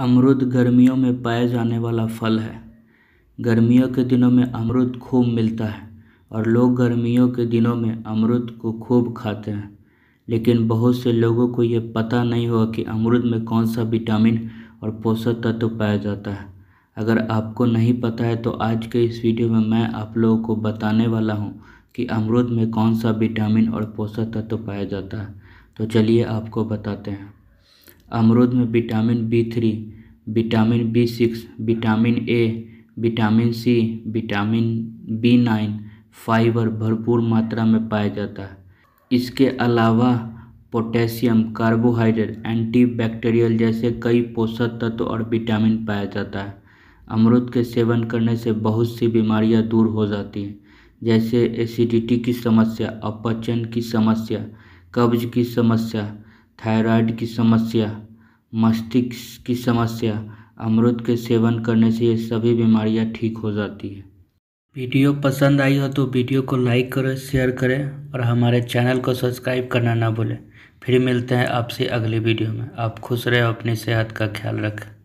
अमरुद गर्मियों में पाया जाने वाला फल है गर्मियों के दिनों में अमरुद खूब मिलता है और लोग गर्मियों के दिनों में अमरुद को खूब खाते हैं लेकिन बहुत से लोगों को ये पता नहीं हुआ कि अमरुद में कौन सा विटामिन और पोषक तत्व पाया जाता है अगर आपको नहीं पता है तो आज के इस वीडियो में मैं आप लोगों को बताने वाला हूँ कि अमरुद में कौन सा विटामिन और पोषक तत्व पाया जाता है तो चलिए आपको बताते हैं अमरूद में vitamin B three vitamin B six vitamin A vitamin C vitamin B nine fibre भरपूर मात्रा में पाया जाता है इसके अलावा पोटेशियम कार्बोहाइड्रेट एंटीबैक्टीरियल जैसे कई पोषक तत्व और विटामिन पाया जाता है अमरूद के सेवन करने से बहुत सी बीमारियां दूर हो जाती हैं जैसे एसिडिटी की समस्या अपचन की समस्या कब्ज की समस्या थायराइड की समस्या मस्तिष्क की समस्या अमरुद के सेवन करने से ये सभी बीमारियाँ ठीक हो जाती है वीडियो पसंद आई हो तो वीडियो को लाइक करें शेयर करें और हमारे चैनल को सब्सक्राइब करना ना भूलें फिर मिलते हैं आपसे अगले वीडियो में आप खुश रहें अपनी सेहत का ख्याल रखें